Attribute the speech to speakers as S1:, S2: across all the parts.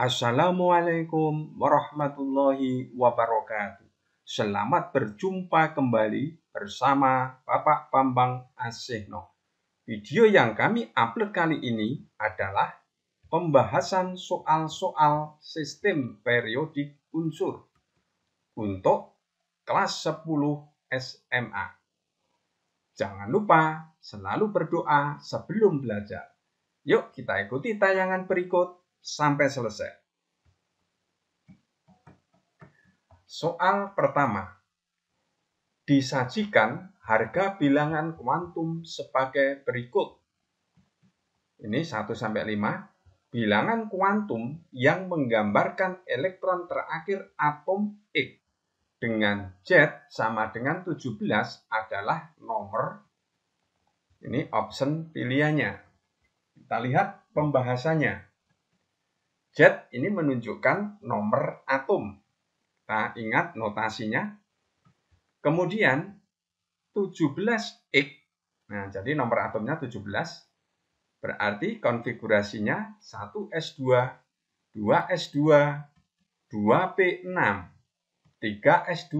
S1: Assalamualaikum warahmatullahi wabarakatuh. Selamat berjumpa kembali bersama Bapak Bambang Asehno. Video yang kami upload kali ini adalah pembahasan soal-soal sistem periodik unsur untuk kelas 10 SMA. Jangan lupa selalu berdoa sebelum belajar. Yuk kita ikuti tayangan berikut sampai selesai. Soal pertama. Disajikan harga bilangan kuantum sebagai berikut. Ini 1 sampai 5, bilangan kuantum yang menggambarkan elektron terakhir atom X dengan Z sama dengan 17 adalah nomor ini option pilihannya. Kita lihat pembahasannya. Z ini menunjukkan nomor atom. Kita ingat notasinya. Kemudian 17X. Nah, jadi nomor atomnya 17 Berarti konfigurasinya 1S2, 2S2, 2P6, 3S2,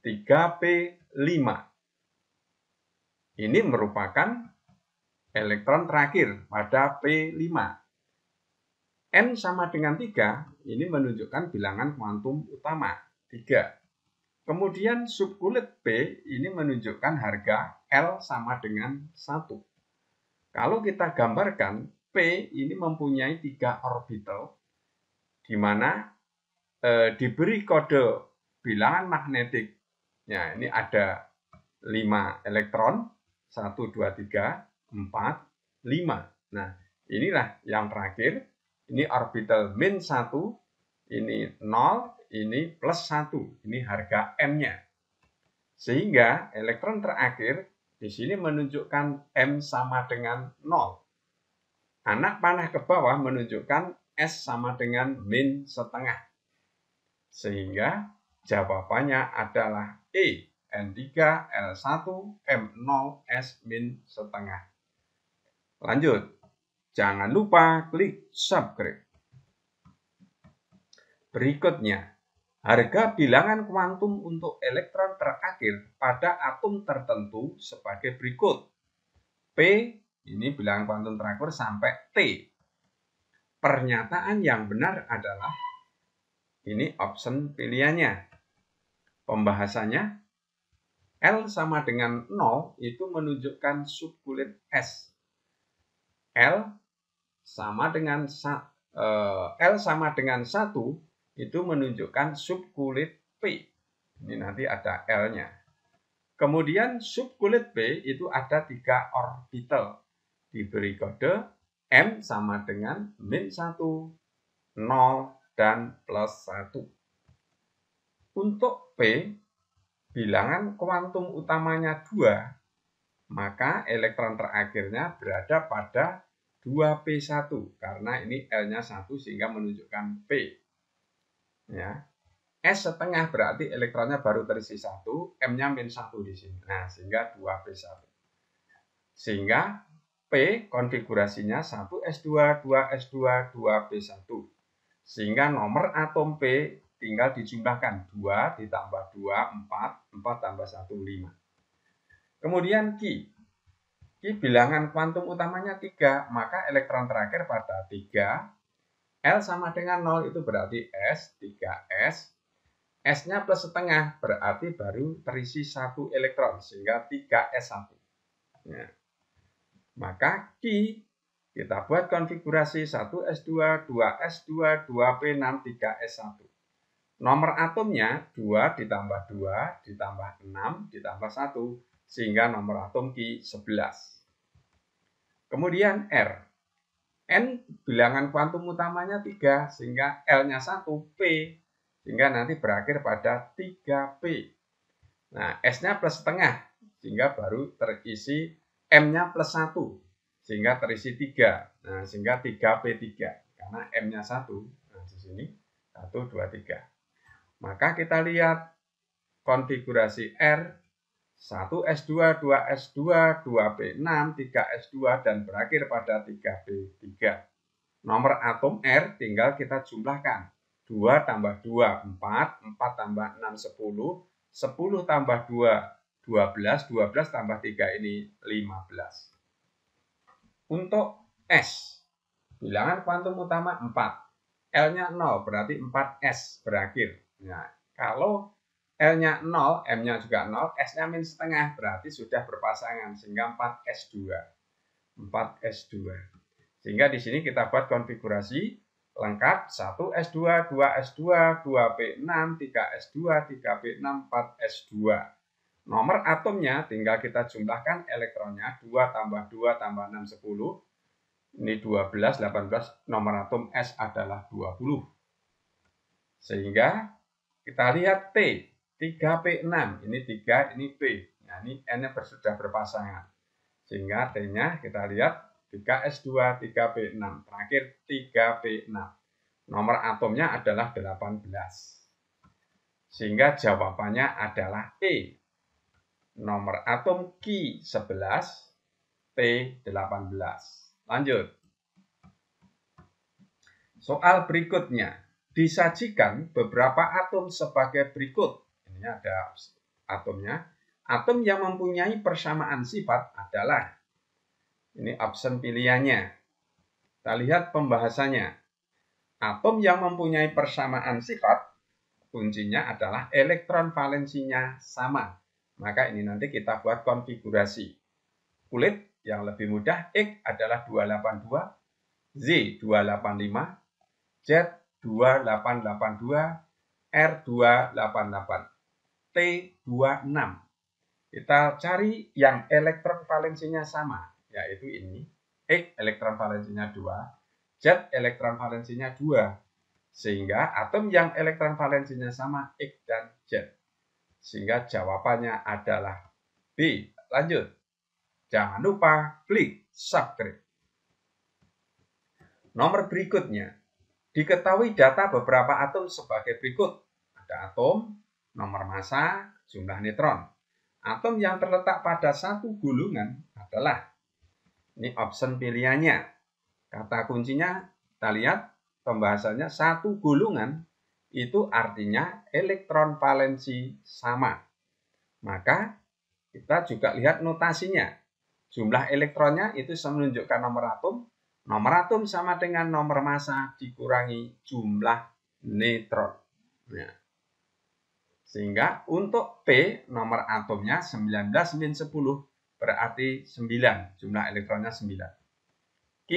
S1: 3P5. Ini merupakan elektron terakhir pada P5. N sama dengan 3, ini menunjukkan bilangan kuantum utama, 3. Kemudian subkulit B ini menunjukkan harga L sama dengan 1. Kalau kita gambarkan, P ini mempunyai tiga orbital, di mana e, diberi kode bilangan magnetik. Ya, ini ada 5 elektron, 1, 2, 3, 4, 5. Nah, inilah yang terakhir. Ini orbital min 1, ini 0, ini plus 1. Ini harga M-nya. Sehingga elektron terakhir di sini menunjukkan M sama dengan 0. Anak panah ke bawah menunjukkan S sama dengan min setengah. Sehingga jawabannya adalah E, N3, L1, M0, S min setengah. Lanjut. Jangan lupa klik subscribe. Berikutnya, Harga bilangan kuantum untuk elektron terakhir pada atom tertentu sebagai berikut. P ini bilangan kuantum terakhir sampai T. Pernyataan yang benar adalah ini option pilihannya. Pembahasannya L sama dengan 0 itu menunjukkan subkulit S. L sama dengan eh, L sama dengan 1 itu menunjukkan subkulit P. Ini nanti ada L-nya. Kemudian subkulit B itu ada tiga orbital. Diberi kode M sama dengan min 1, 0, dan plus 1. Untuk P, bilangan kuantum utamanya 2, maka elektron terakhirnya berada pada 2P1 karena ini L-nya 1 sehingga menunjukkan P ya S setengah berarti elektronnya baru terisi satu, M-nya min satu di sini. Nah, sehingga 2P1. Sehingga P konfigurasinya 1S2, 2S2, 2P1. Sehingga nomor atom P tinggal dijumlahkan 2 ditambah 2, 4, 4 tambah 1, 5. Kemudian Q. Q bilangan kuantum utamanya 3, maka elektron terakhir pada 3 L sama dengan 0 itu berarti S, 3S. S-nya plus setengah berarti baru terisi satu elektron, sehingga 3S1. Ya. Maka Q kita buat konfigurasi 1S2, 2S2, 2P6, 3S1. Nomor atomnya 2 ditambah 2, ditambah 6, ditambah 1, sehingga nomor atom Q11. Kemudian R, N bilangan kuantum utamanya 3 sehingga L-nya 1 P sehingga nanti berakhir pada 3P. Nah, S-nya plus setengah sehingga baru terisi M-nya plus 1 sehingga terisi 3. Nah, sehingga 3P3 karena M-nya 1. Nah, di sini 1 2 3. Maka kita lihat konfigurasi R 1 S2, 2 S2, 2 P6, 3 S2, dan berakhir pada 3 P3. Nomor atom R tinggal kita jumlahkan. 2 tambah 2, 4, 4 tambah 6, 10, 10 tambah 2, 12, 12 tambah 3 ini 15. Untuk S, bilangan kuantum utama 4. L-nya 0, berarti 4S berakhir. Nah, kalau L-nya 0, M-nya juga 0, S-nya min setengah, berarti sudah berpasangan, sehingga 4S2. 4S2. Sehingga di sini kita buat konfigurasi lengkap 1S2, 2S2, 2P6, 3S2, 3P6, 4S2. Nomor atomnya tinggal kita jumlahkan elektronnya 2 tambah 2 tambah 6, 10. Ini 12, 18, nomor atom S adalah 20. Sehingga kita lihat T 3P6. Ini 3, ini P. Nah, ini N-nya sudah berpasangan. Sehingga T-nya kita lihat 3S2, 3P6. Terakhir 3P6. Nomor atomnya adalah 18. Sehingga jawabannya adalah E. Nomor atom Q 11, T 18. Lanjut. Soal berikutnya. Disajikan beberapa atom sebagai berikut ada atomnya. Atom yang mempunyai persamaan sifat adalah ini absen pilihannya. Kita lihat pembahasannya. Atom yang mempunyai persamaan sifat kuncinya adalah elektron valensinya sama. Maka ini nanti kita buat konfigurasi. Kulit yang lebih mudah X adalah 282, Z 285, Z 2882, R 288. T26. Kita cari yang elektron valensinya sama, yaitu ini. X elektron valensinya 2, Z elektron valensinya 2. Sehingga atom yang elektron valensinya sama X dan Z. Sehingga jawabannya adalah B. Lanjut. Jangan lupa klik subscribe. Nomor berikutnya. Diketahui data beberapa atom sebagai berikut. Ada atom, nomor massa, jumlah netron. Atom yang terletak pada satu gulungan adalah ini option pilihannya. Kata kuncinya kita lihat pembahasannya satu gulungan itu artinya elektron valensi sama. Maka kita juga lihat notasinya. Jumlah elektronnya itu menunjukkan nomor atom. Nomor atom sama dengan nomor massa dikurangi jumlah netron. Nah, ya. Sehingga untuk P nomor atomnya 19 min 10 berarti 9, jumlah elektronnya 9. Q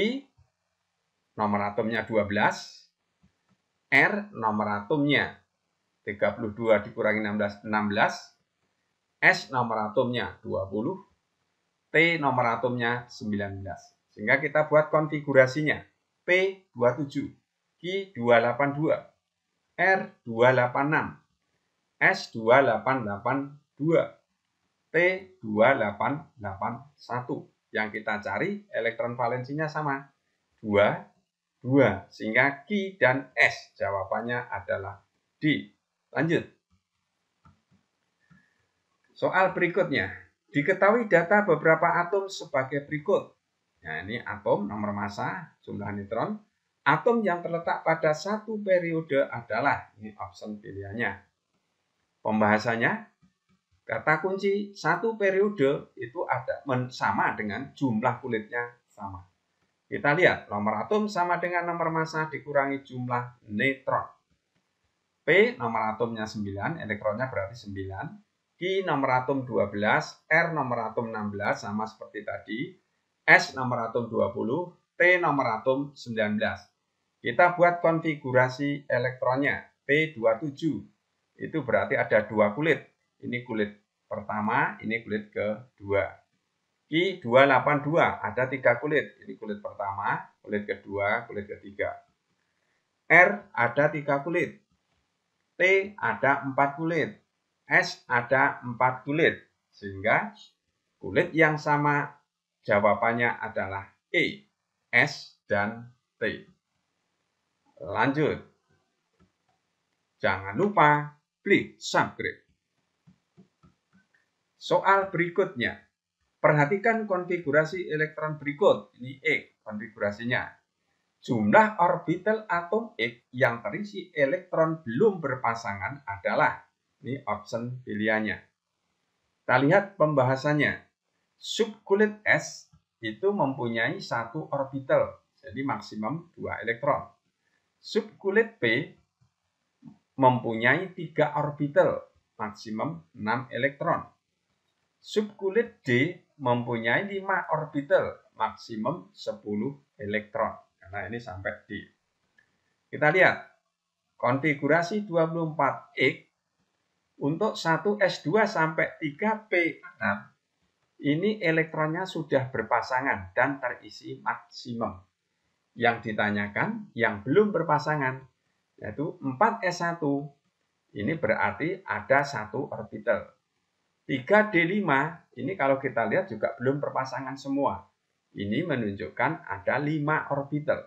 S1: nomor atomnya 12, R nomor atomnya 32 dikurangi 16, 16, S nomor atomnya 20, T nomor atomnya 19. Sehingga kita buat konfigurasinya. P27, Q282, R286, S2882, T2881. Yang kita cari elektron valensinya sama, 2, 2. Sehingga Q dan S jawabannya adalah D. Lanjut. Soal berikutnya, diketahui data beberapa atom sebagai berikut. Nah, ini atom nomor massa, jumlah neutron. Atom yang terletak pada satu periode adalah ini option pilihannya Pembahasannya kata kunci satu periode itu ada sama dengan jumlah kulitnya sama. Kita lihat nomor atom sama dengan nomor massa dikurangi jumlah neutron. P nomor atomnya 9, elektronnya berarti 9. Q nomor atom 12, R nomor atom 16 sama seperti tadi. S nomor atom 20, T nomor atom 19. Kita buat konfigurasi elektronnya P27 itu berarti ada dua kulit. Ini kulit pertama, ini kulit kedua. Ki282 ada tiga kulit. Ini kulit pertama, kulit kedua, kulit ketiga. R ada tiga kulit. T ada empat kulit. S ada empat kulit. Sehingga kulit yang sama jawabannya adalah E, S, dan T. Lanjut. Jangan lupa beli subscribe. Soal berikutnya, perhatikan konfigurasi elektron berikut. Ini e. konfigurasinya. Jumlah orbital atom X yang terisi elektron belum berpasangan adalah ini option pilihannya. Kita lihat pembahasannya. Subkulit S itu mempunyai satu orbital, jadi maksimum dua elektron. Subkulit P mempunyai tiga orbital, maksimum 6 elektron. Subkulit D mempunyai 5 orbital, maksimum 10 elektron. Karena ini sampai D. Kita lihat, konfigurasi 24X untuk 1S2 sampai 3P6 ini elektronnya sudah berpasangan dan terisi maksimum. Yang ditanyakan yang belum berpasangan yaitu 4s1. Ini berarti ada satu orbital. 3d5 ini kalau kita lihat juga belum perpasangan semua. Ini menunjukkan ada 5 orbital.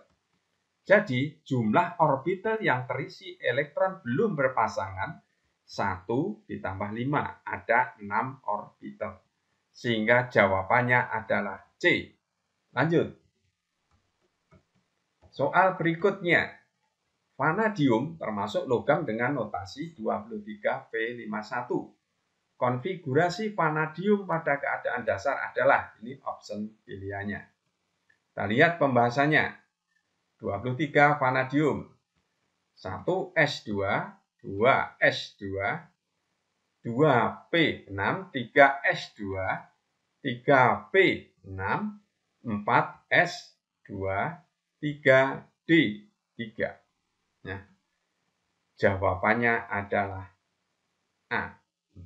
S1: Jadi jumlah orbital yang terisi elektron belum berpasangan 1 ditambah 5 ada 6 orbital. Sehingga jawabannya adalah C. Lanjut. Soal berikutnya. Vanadium termasuk logam dengan notasi 23V51. Konfigurasi vanadium pada keadaan dasar adalah ini option pilihannya. Kita lihat pembahasannya. 23 vanadium. 1 S2, 2 S2, 2 P6, 3 S2, 3 P6, 4 S2, 3 D3. Ya. jawabannya adalah A.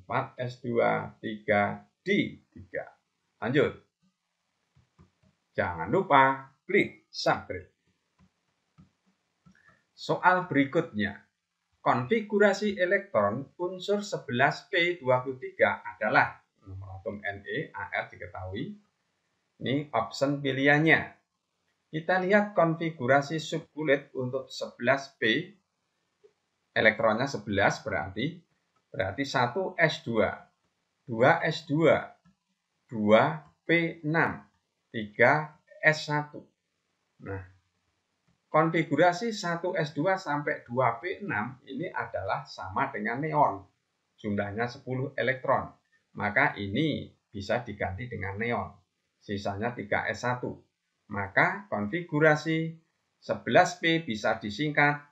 S1: 4S2, 3D, 3. Lanjut. Jangan lupa klik subscribe. Soal berikutnya. Konfigurasi elektron unsur 11P23 adalah nomor atom Ne, AR diketahui. Ini option pilihannya. Kita lihat konfigurasi subkulit untuk 11B. Elektronnya 11 berarti berarti 1 S2, 2 S2, 2 P6, 3 S1. Nah, konfigurasi 1 S2 sampai 2 P6 ini adalah sama dengan neon. Jumlahnya 10 elektron. Maka ini bisa diganti dengan neon. Sisanya 3 S1 maka konfigurasi 11P bisa disingkat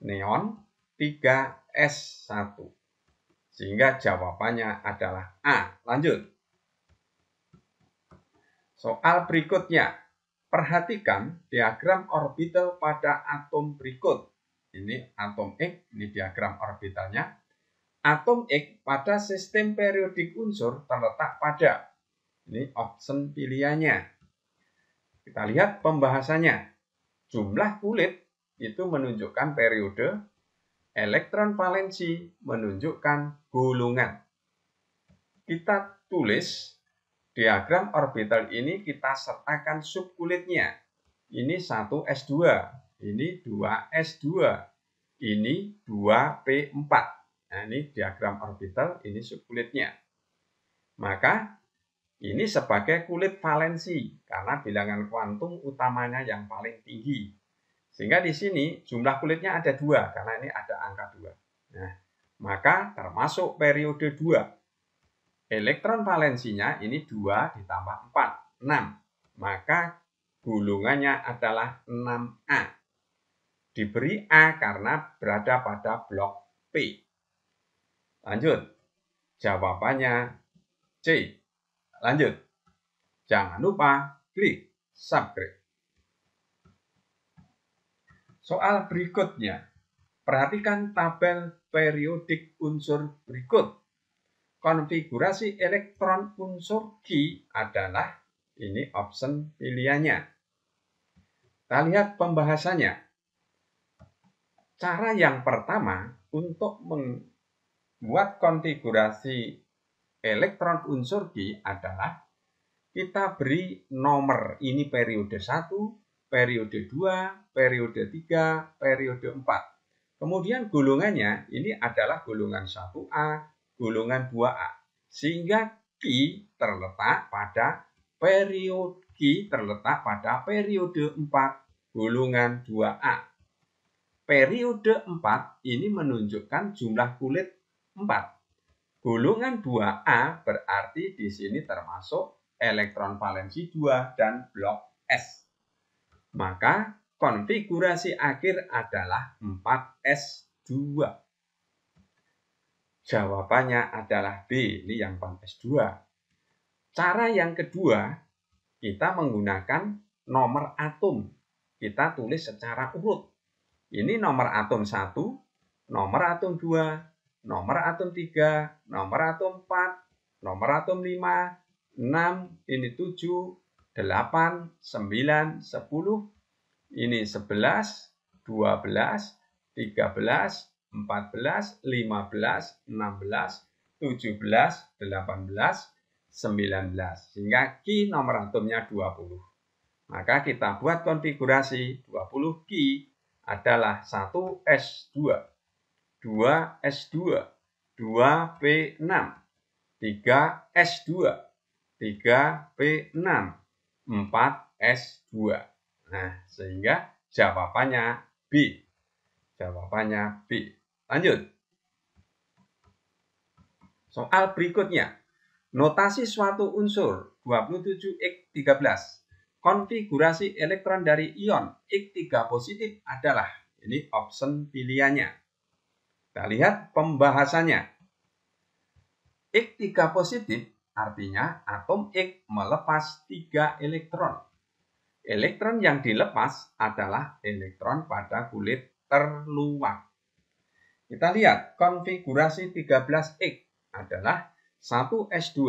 S1: neon 3S1. Sehingga jawabannya adalah A. Lanjut. Soal berikutnya. Perhatikan diagram orbital pada atom berikut. Ini atom X, ini diagram orbitalnya. Atom X pada sistem periodik unsur terletak pada. Ini option pilihannya. Kita lihat pembahasannya. Jumlah kulit itu menunjukkan periode, elektron valensi menunjukkan gulungan. Kita tulis diagram orbital ini kita sertakan subkulitnya. Ini 1S2, ini 2S2, ini 2P4. Nah, ini diagram orbital, ini subkulitnya. Maka ini sebagai kulit valensi karena bilangan kuantum utamanya yang paling tinggi. Sehingga di sini jumlah kulitnya ada dua karena ini ada angka dua. Nah, maka termasuk periode dua. Elektron valensinya ini dua ditambah empat enam, Maka gulungannya adalah 6A. Diberi A karena berada pada blok P. Lanjut. Jawabannya C. Lanjut. Jangan lupa klik subscribe. Soal berikutnya. Perhatikan tabel periodik unsur berikut. Konfigurasi elektron unsur G adalah ini option pilihannya. Kita lihat pembahasannya. Cara yang pertama untuk membuat konfigurasi elektron unsur G adalah kita beri nomor ini periode 1, periode 2, periode 3, periode 4. Kemudian golongannya ini adalah golongan 1A, golongan 2A. Sehingga Q terletak pada periode Q terletak pada periode 4 golongan 2A. Periode 4 ini menunjukkan jumlah kulit 4 Golongan 2A berarti di sini termasuk elektron valensi 2 dan blok S. Maka konfigurasi akhir adalah 4S2. Jawabannya adalah B, ini yang 4S2. Cara yang kedua, kita menggunakan nomor atom. Kita tulis secara urut. Ini nomor atom 1, nomor atom 2, nomor atom 3, nomor atom 4, nomor atom 5, 6, ini 7, 8, 9, 10, ini 11, 12, 13, 14, 15, 16, 17, 18, 19, Sehingga belas, tujuh belas, delapan Maka sembilan buat sehingga 20 nomor atomnya dua s Maka kita buat konfigurasi dua puluh adalah satu s dua. 2S2, 2P6, 3S2, 3P6, 4S2. Nah, sehingga jawabannya B. Jawabannya B. Lanjut. Soal berikutnya. Notasi suatu unsur 27X13. Konfigurasi elektron dari ion X3 positif adalah ini option pilihannya. Kita lihat pembahasannya. X3 positif artinya atom X melepas 3 elektron. Elektron yang dilepas adalah elektron pada kulit terluar. Kita lihat konfigurasi 13X adalah 1S2,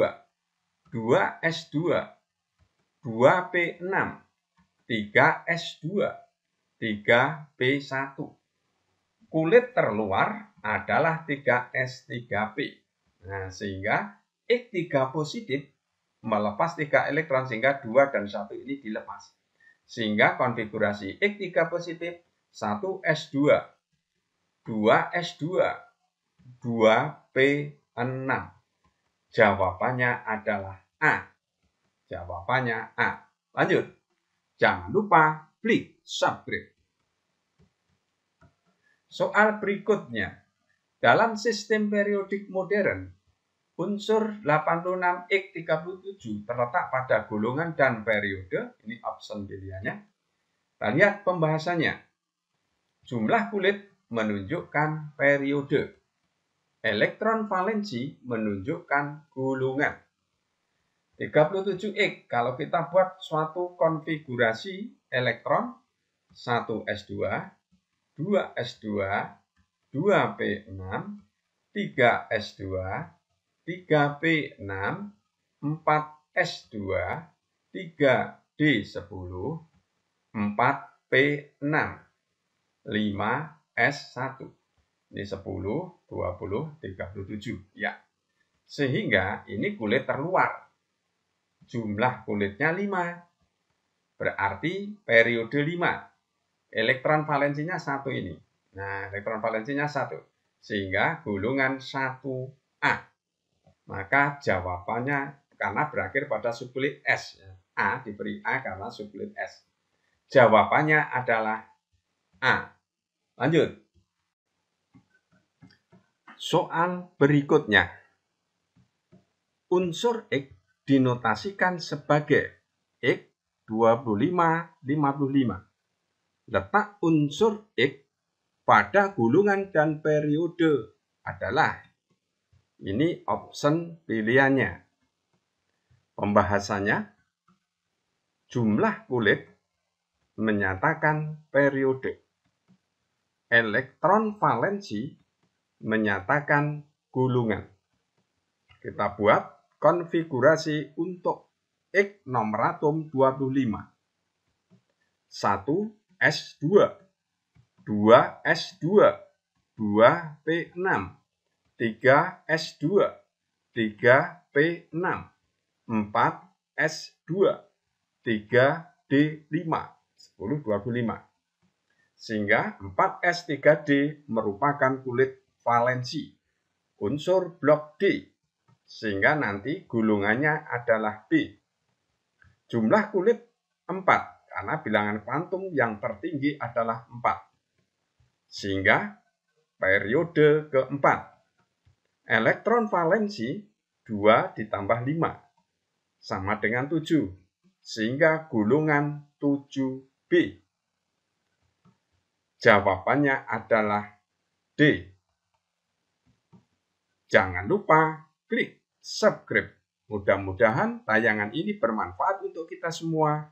S1: 2S2, 2P6, 3S2, 3P1 kulit terluar adalah 3s3p. Nah, sehingga X3 positif melepas 3 elektron sehingga 2 dan 1 ini dilepas. Sehingga konfigurasi X3 positif 1s2, 2s2, 2p6. Jawabannya adalah A. Jawabannya A. Lanjut. Jangan lupa klik subscribe. Soal berikutnya, dalam sistem periodik modern, unsur 86X37 terletak pada golongan dan periode, ini option pilihannya. Kita lihat pembahasannya. Jumlah kulit menunjukkan periode. Elektron valensi menunjukkan golongan 37X, kalau kita buat suatu konfigurasi elektron, 1S2, 2S2, 2P6, 3S2, 3P6, 4S2, 3D10, 4P6, 5S1. Ini 10, 20, 37. Ya. Sehingga ini kulit terluar. Jumlah kulitnya 5. Berarti periode 5 elektron valensinya satu ini. Nah, elektron valensinya satu, sehingga gulungan 1A. Maka jawabannya karena berakhir pada subkulit S. A diberi A karena subkulit S. Jawabannya adalah A. Lanjut. Soal berikutnya. Unsur X dinotasikan sebagai X 25, 55 letak unsur X pada gulungan dan periode adalah ini option pilihannya. Pembahasannya jumlah kulit menyatakan periode. Elektron valensi menyatakan gulungan. Kita buat konfigurasi untuk X nomor atom 25. 1 S2 2 S2 2 P6 3 S2 3 P6 4 S2 3 D5 10 25 sehingga 4 S3D merupakan kulit valensi unsur blok D sehingga nanti gulungannya adalah B. Jumlah kulit 4 karena bilangan kuantum yang tertinggi adalah 4. Sehingga periode keempat. Elektron valensi 2 ditambah 5. Sama dengan 7. Sehingga gulungan 7B. Jawabannya adalah D. Jangan lupa klik subscribe. Mudah-mudahan tayangan ini bermanfaat untuk kita semua.